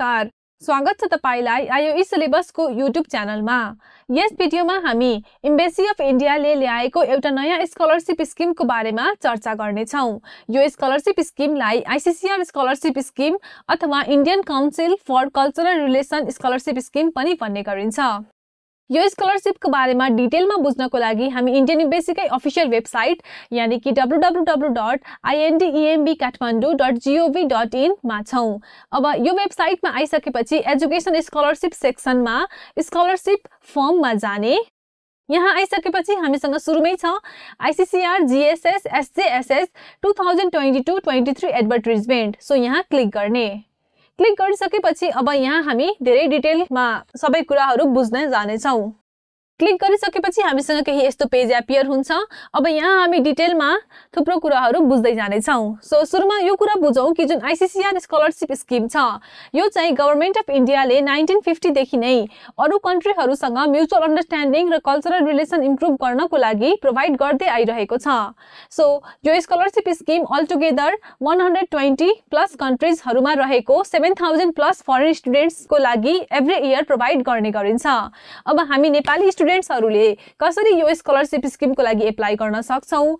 नमस्कार स्वागत छ तपाईँलाई आइओई सिलेबसको युट्युब च्यानलमा यस भिडियोमा हामी इम्बेसी अफ इन्डियाले ल्याएको एउटा नयाँ स्कलरसिप स्किमको बारेमा चर्चा गर्नेछौँ यो स्कलरसिप स्किमलाई आइसिसिआर स्कलरसिप स्किम अथवा Indian council for cultural relation scholarship scheme पनि भन्ने गरिन्छ यो स्कलरसिपको बारेमा डिटेलमा बुझ्नको लागि हामी इन्डियन बेसिकै अफिसियल वेबसाइट यानि कि W W W dot INDEMB Kathmandu dot GOV dot इनमा छौँ अब यो वेबसाइटमा आइसकेपछि एजुकेसन स्कलरसिप सेक्सनमा स्कलरसिप फर्ममा जाने यहाँ आइसकेपछि हामीसँग सुरुमै छ ICCR GSS SJSS two thousand twenty two twenty three advertisement so यहाँ क्लिक गर्ने क्लिक सके अब यहाँ धेरे डिटेल में सब कुछ बुझने जाने क्लिक गरिसकेपछि हामीसँग केही यस्तो पेज एपियर हुन्छ अब यहाँ हामी डिटेलमा थुप्रो कुराहरू बुझ्दै जानेछौँ सो सुरुमा यो कुरा बुझौँ कि जुन आइसिसिआर स्कलरसिप स्किम छ यो चाहिँ गभर्मेन्ट अफ इन्डियाले नाइन्टिन फिफ्टीदेखि नै अरू कन्ट्रीहरूसँग म्युचुअल अन्डरस्ट्यान्डिङ र कल्चरल रिलेसन इम्प्रुभ गर्नको लागि प्रोभाइड गर्दै आइरहेको छ सो यो scholarship scheme altogether one hundred twenty plus कन्ट्रिजहरूमा रहेको सेभेन थाउजन्ड प्लस फरेन स्टुडेन्ट्सको लागि एभ्री इयर प्रोभाइड गर्ने गरिन्छ अब हामी नेपाली स्टुडेन्ट्सहरूले कसरी यो स्कलरसिप स्किमको लागि एप्लाई गर्न सक्छौँ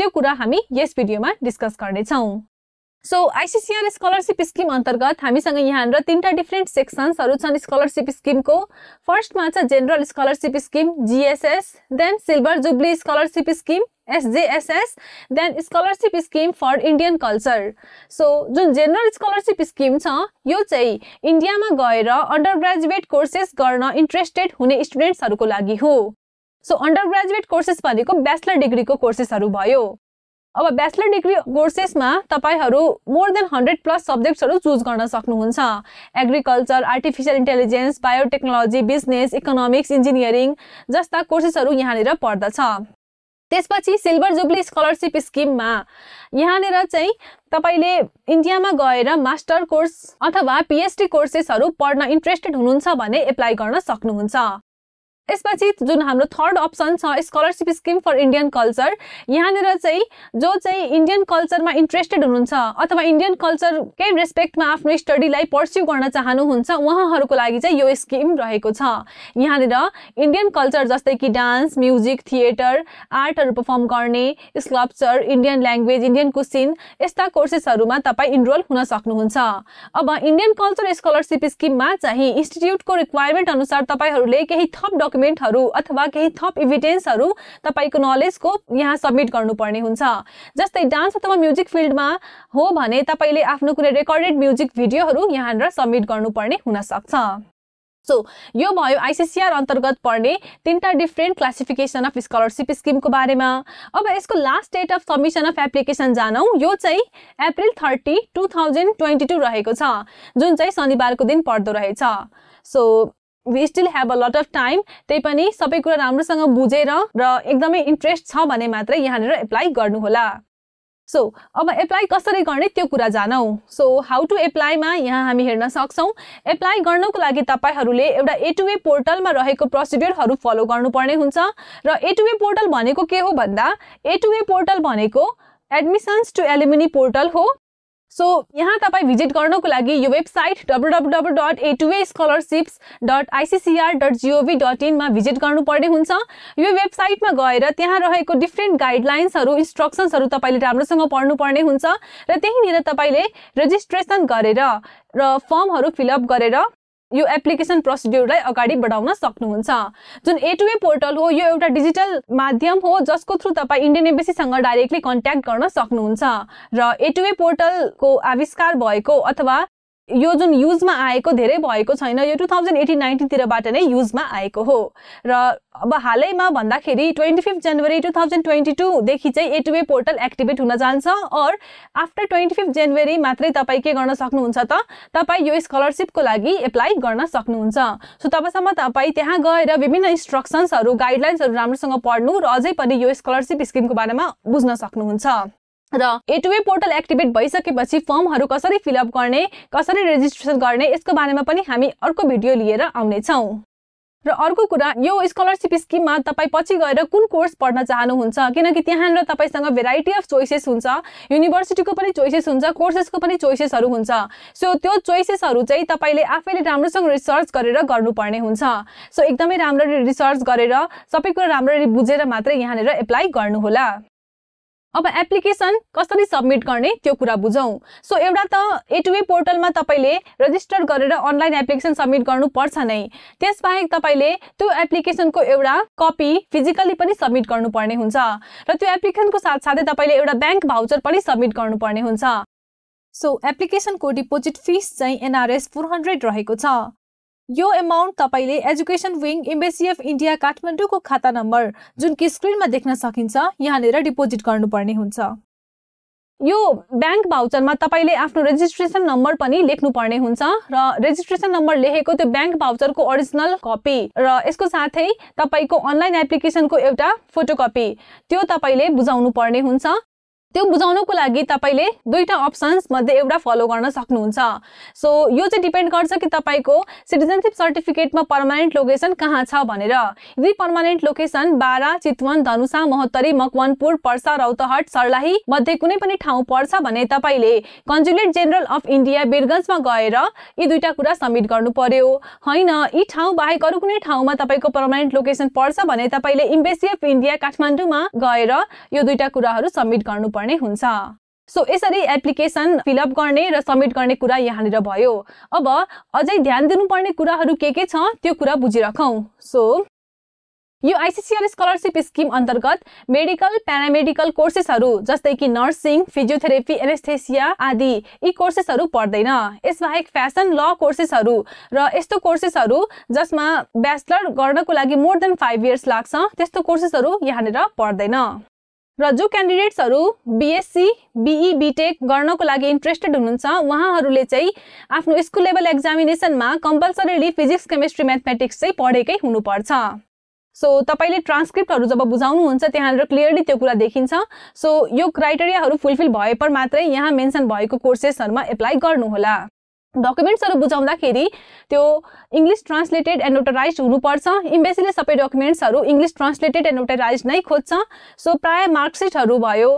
त्यो कुरा हामी यस भिडियोमा डिस्कस गर्नेछौँ सो आइसिसिआर स्कलरसिप स्किम अन्तर्गत हामीसँग यहाँनिर तिनवटा डिफ्रेन्ट सेक्सन्सहरू छन् स्कलरसिप स्किमको फर्स्टमा छ general scholarship scheme GSS then silver jubilee scholarship scheme SJSS then scholarship scheme for Indian culture so जुन जेनरल स्कलरसिप स्किम छ यो चाहिँ इन्डियामा गएर अन्डर ग्रेजुएट कोर्सेस गर्न इन्ट्रेस्टेड हुने स्टुडेन्ट्सहरूको लागि हो सो अन्डर ग्रेजुएट कोर्सेस भनेको ब्याचलर डिग्रीको कोर्सेसहरू भयो अब ब्याचलर डिग्री कोर्सेसमा तपाईँहरू मोर देन हन्ड्रेड प्लस सब्जेक्ट्सहरू चुज गर्न सक्नुहुन्छ agriculture artificial intelligence biotechnology business economics engineering जस्ता कोर्सेसहरू यहाँनिर पर्दछ त्यसपछि सिल्भर जुब्ली स्कलरसिप स्किममा यहाँनिर चाहिँ तपाईँले इन्डियामा गएर मास्टर कोर्स अथवा पिएचडी कोर्सेसहरू पढ्न इन्ट्रेस्टेड हुनुहुन्छ भने एप्लाई गर्न सक्नुहुन्छ यसपछि जुन हाम्रो थर्ड अप्सन छ scholarship scheme for Indian culture यहाँनिर चाहिँ जो चाहिँ इन्डियन कल्चरमा इन्ट्रेस्टेड हुनुहुन्छ अथवा इन्डियन कल्चरकै रेस्पेक्टमा आफ्नो स्टडीलाई पर्स्यु गर्न चाहनुहुन्छ उहाँहरूको लागि चाहिँ यो स्किम रहेको छ यहाँनिर इन्डियन कल्चर जस्तै कि डान्स म्युजिक थिएटर आर्टहरू पर्फर्म गर्ने sculpture Indian language Indian cuisine यस्ता कोर्सेसहरूमा तपाईँ इनरोल हुन सक्नुहुन्छ अब इन्डियन कल्चर स्कलरसिप स्किममा चाहिँ इन्स्टिट्युटको रिक्वायरमेन्ट अनुसार तपाईँहरूले केही थप डकुमेन्टहरू अथवा केही थप इभिडेन्सहरू तपाईँको नलेजको यहाँ सब्मिट गर्नुपर्ने हुन्छ जस्तै डान्स अथवा म्युजिक फिल्डमा हो भने तपाईँले आफ्नो कुनै रेकर्डेड म्युजिक भिडियोहरू यहाँनिर सब्मिट गर्नुपर्ने हुनसक्छ सो यो भयो आइसिसिआर अन्तर्गत पर्ने तिनवटा डिफ्रेन्ट क्लासिफिकेसन अफ स्कलरसिप स्किमको बारेमा अब यसको last date of submission of application जानौँ यो चाहिँ April thirty two thousand twenty two रहेको छ जुन चाहिँ शनिबारको दिन पर्दो रहेछ so we still have a lot of time त्यही पनि सबै कुरा राम्रोसँग बुझेर र एकदमै इन्ट्रेस्ट छ भने मात्रै यहाँनिर एप्लाई गर्नुहोला सो अब एप्लाई कसरी गर्ने त्यो कुरा जानौँ सो हाउ टु एप्लाईमा यहाँ हामी हेर्न सक्छौँ एप्लाई गर्नको लागि तपाईँहरूले एउटा एटुए पोर्टलमा रहेको प्रोसिड्युरहरू फलो गर्नुपर्ने हुन्छ र एटुए पोर्टल भनेको के हो भन्दा एटुए पोर्टल भनेको एडमिसन्स टु एलिमिनी पोर्टल हो सो यहाँ तपाईँ भिजिट गर्नको लागि यो website W W W dot two A scholarships dot ICCR dot GOV dot इनमा भिजिट गर्नुपर्ने हुन्छ यो वेबसाइटमा गएर त्यहाँ रहेको डिफ्रेन्ट गाइडलाइन्सहरू इन्स्ट्रक्सन्सहरू तपाईँले राम्रोसँग पढ्नुपर्ने हुन्छ र त्यहीँनिर तपाईँले रेजिस्ट्रेसन गरेर र फर्महरू फिलअप गरेर यो एप्लिकेसन प्रोसिड्युरलाई अगाडि बढाउन सक्नुहुन्छ जुन ए पोर्टल हो यो एउटा डिजिटल माध्यम हो जसको थ्रु तपाईँ इन्डियन एम्बेसीसँग डाइरेक्टली कन्ट्याक्ट गर्न सक्नुहुन्छ र एटुवे पोर्टलको आविष्कार भएको अथवा यो जुन युजमा आएको धेरै भएको छैन यो टु थाउजन्ड एटिन नाइन्टिनतिरबाट नै युजमा आएको हो र अब हालैमा भन्दाखेरि twenty fifth January two thousand twenty टूदेखि चाहिँ एटवे पोर्टल एक्टिभेट हुन जान्छ or after twenty fifth January मात्रै तपाईँ के गर्न सक्नुहुन्छ त तपाईँ यो स्कलरसिपको लागि एप्लाई गर्न सक्नुहुन्छ सो तबसम्म तपाईँ त्यहाँ गएर विभिन्न इन्स्ट्रक्सन्सहरू गाइडलाइन्सहरू राम्रोसँग पढ्नु र अझै पनि यो स्कलरसिप स्किमको बारेमा बुझ्न सक्नुहुन्छ र एटुवे पोर्टल एक्टिभेट भइसकेपछि फर्महरू कसरी फिलअप गर्ने कसरी रेजिस्ट्रेसन गर्ने यसको बारेमा पनि हामी अर्को भिडियो लिएर आउनेछौँ र अर्को कुरा यो स्कलरसिप स्किममा तपाईँ पछि गएर कुन कोर्स पढ्न चाहनुहुन्छ किनकि त्यहाँनिर तपाईँसँग भेराइटी अफ चोइसेस हुन्छ युनिभर्सिटीको पनि चोइसेस हुन्छ कोर्सेसको पनि चोइसेसहरू हुन्छ सो त्यो चोइसेसहरू चाहिँ तपाईँले आफैले राम्रोसँग रिसर्च गरेर गर्नुपर्ने हुन्छ सो एकदमै राम्ररी रिसर्च गरेर सबै कुरा राम्ररी बुझेर मात्रै यहाँनिर एप्लाई गर्नुहोला अब एप्लिकेसन कसरी सबमिट गर्ने त्यो कुरा बुझौँ सो एउटा त एटुवे पोर्टलमा तपाईँले रजिस्टर गरेर अनलाइन एप्लिकेसन सब्मिट गर्नुपर्छ नै त्यसबाहेक तपाईँले त्यो एप्लिकेसनको एउटा कपी फिजिकल्ली पनि सबमिट गर्नुपर्ने हुन्छ र त्यो एप्लिकेसनको साथसाथै तपाईँले एउटा ब्याङ्क भाउचर पनि सबमिट गर्नुपर्ने हुन्छ सो एप्लिकेसनको डिपोजिट फिस चाहिँ एनआरएस फोर हन्ड्रेड रहेको छ यो एमाउन्ट तपाईँले education wing embassy of India काठमाडौँको खाता नम्बर जुन कि स्क्रिनमा देख्न सकिन्छ यहाँनिर डिपोजिट गर्नुपर्ने हुन्छ यो ब्याङ्क भाउचरमा तपाईँले आफ्नो रेजिस्ट्रेसन नम्बर पनि लेख्नुपर्ने हुन्छ र रेजिस्ट्रेसन नम्बर लेखेको त्यो ब्याङ्क भाउचरको ओरिजिनल कपी र यसको साथै तपाईँको अनलाइन एप्लिकेसनको एउटा फोटोकपी त्यो तपाईँले बुझाउनु पर्ने हुन्छ त्यो बुझाउनुको लागि तपाईँले दुईवटा अप्सन्स मध्ये एउटा फलो गर्न सक्नुहुन्छ सो यो चाहिँ डिपेन्ड गर्छ कि तपाईँको सिटिजनसिप सर्टिफिकेटमा पर्मानेन्ट लोकेसन कहाँ छ भनेर यदि पर्मानेन्ट लोकेसन बारा चितवन धनुषा महोत्तरी मकवानपुर पर्सा रौतहट सर्लाही मध्ये कुनै पनि ठाउँ पर्छ भने तपाईँले कन्जुलेट जेनरल अफ इन्डिया बिरगन्जमा गएर यी दुईवटा कुरा सब्मिट गर्नु पर्यो होइन यी ठाउँ बाहेक अरू कुनै ठाउँमा तपाईँको पर्मानेन्ट लोकेसन पर्छ भने तपाईँले इम्बेसी अफ इन्डिया काठमाडौँमा गएर यो दुईवटा कुराहरू सब्मिट गर्नु गर्नुपर्छ गर्ने हुन्छ सो यसरी एप्लिकेसन फिलअप गर्ने र सब्मिट गर्ने कुरा यहाँनिर भयो अब अझै ध्यान दिनुपर्ने कुराहरू के के छ त्यो कुरा बुझिराखौँ सो यो आइसिसिआर स्कलरसिप स्किम अन्तर्गत मेडिकल प्यारामेडिकल कोर्सेसहरू जस्तै कि नर्सिङ फिजियोथेरापी एनेस्थेसिया आदि यी कोर्सेसहरू पर्दैन यसबाहेक फेसन ल कोर्सेसहरू र यस्तो कोर्सेसहरू जसमा ब्याचलर गर्नको लागि मोर देन फाइभ इयर्स लाग्छ त्यस्तो कोर्सेसहरू यहाँनिर पर्दैन र जो क्यान्डिडेट्सहरू बिएससी बिई बिटेक गर्नको लागि इन्ट्रेस्टेड हुनुहुन्छ उहाँहरूले चाहिँ आफ्नो स्कुल लेभल एक्जामिनेसनमा कम्पलसरीली फिजिक्स केमिस्ट्री म्याथमेटिक्स चाहिँ पढेकै हुनुपर्छ सो तपाईँले ट्रान्सक्रिप्टहरू जब बुझाउनुहुन्छ त्यहाँनिर क्लियरली त्यो कुरा देखिन्छ सो यो क्राइटेरियाहरू फुलफिल भएपर मात्रै यहाँ मेन्सन भएको कोर्सेसहरूमा एप्लाई गर्नुहोला डकुमेन्ट्सहरू बुझाउँदाखेरि त्यो इङ्ग्लिस ट्रान्सलेटेड एन्ड नोटराइज हुनुपर्छ इम्बेसीले सबै डकुमेन्ट्सहरू इङ्ग्लिस ट्रान्सलेटेड एन्ड नोटराइज नै खोज्छ सो प्रायः मार्कसिटहरू भयो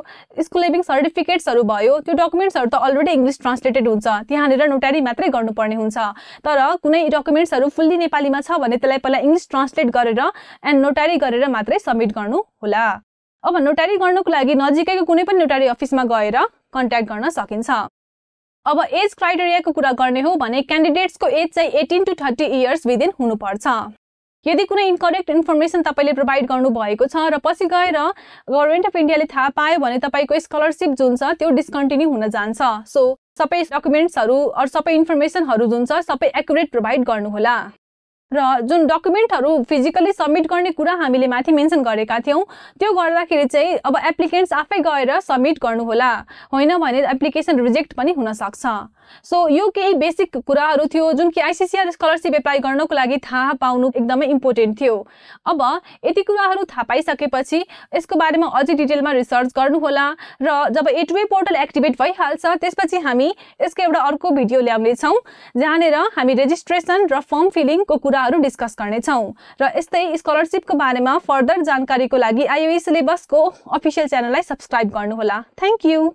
स्कुल लिभिङ सर्टिफिकेट्सहरू भयो त्यो डकुमेन्ट्सहरू त अलरेडी इङ्ग्लिस ट्रान्सलेटेड हुन्छ त्यहाँनिर नोटारी मात्रै गर्नुपर्ने हुन्छ तर कुनै डकुमेन्ट्सहरू फुल्ली नेपालीमा छ भने त्यसलाई पहिला इङ्ग्लिस ट्रान्सलेट गरेर एन्ड नोटारी गरेर मात्रै सब्मिट गर्नु होला अब नोटारी गर्नुको लागि नजिकैको कुनै पनि नोटारी अफिसमा गएर कन्ट्याक्ट गर्न सकिन्छ अब एज क्राइटेरियाको कुरा गर्ने हो भने क्यान्डिडेट्सको एज चाहिँ eighteen to thirty years within हुनुपर्छ यदि कुनै इन्करेक्ट इन्फर्मेसन तपाईँले प्रोभाइड गर्नुभएको छ र पछि गएर गभर्मेन्ट अफ इन्डियाले थाहा पायो भने तपाईँको स्कलरसिप जुन छ त्यो डिस्कन्टिन्यू हुन जान्छ सो सबै डकुमेन्ट्सहरू अरू सबै इन्फर्मेसनहरू जुन छ सबै एकुरेट प्रोभाइड गर्नुहोला र जुन डकुमेन्टहरू फिजिकल्ली सब्मिट गर्ने कुरा हामीले माथि मेन्सन गरेका थियौँ त्यो गर्दाखेरि चाहिँ अब एप्लिकेन्ट्स आफै गएर सब्मिट गर्नुहोला होइन भने एप्लिकेसन रिजेक्ट पनि हुनसक्छ सो यो केही बेसिक कुराहरू थियो जुन कि आइसिसिआर स्कलरसिप एप्लाई गर्नको लागि थाहा पाउनु एकदमै इम्पोर्टेन्ट थियो अब यति कुराहरू थाहा पाइसकेपछि यसको बारेमा अझै डिटेलमा रिसर्च गर्नुहोला र जब एटवे पोर्टल एक्टिभेट भइहाल्छ त्यसपछि हामी यसको एउटा अर्को भिडियो ल्याउनेछौँ जहाँनिर हामी रेजिस्ट्रेसन र फर्म फिलिङको कुरा कुराहरू डिस्कस गर्नेछौँ र यस्तै स्कलरसिपको बारेमा फर्दर जानकारीको लागि आइओई सिलेबसको अफिसियल च्यानललाई सब्सक्राइब गर्नुहोला थ्याङ्क यू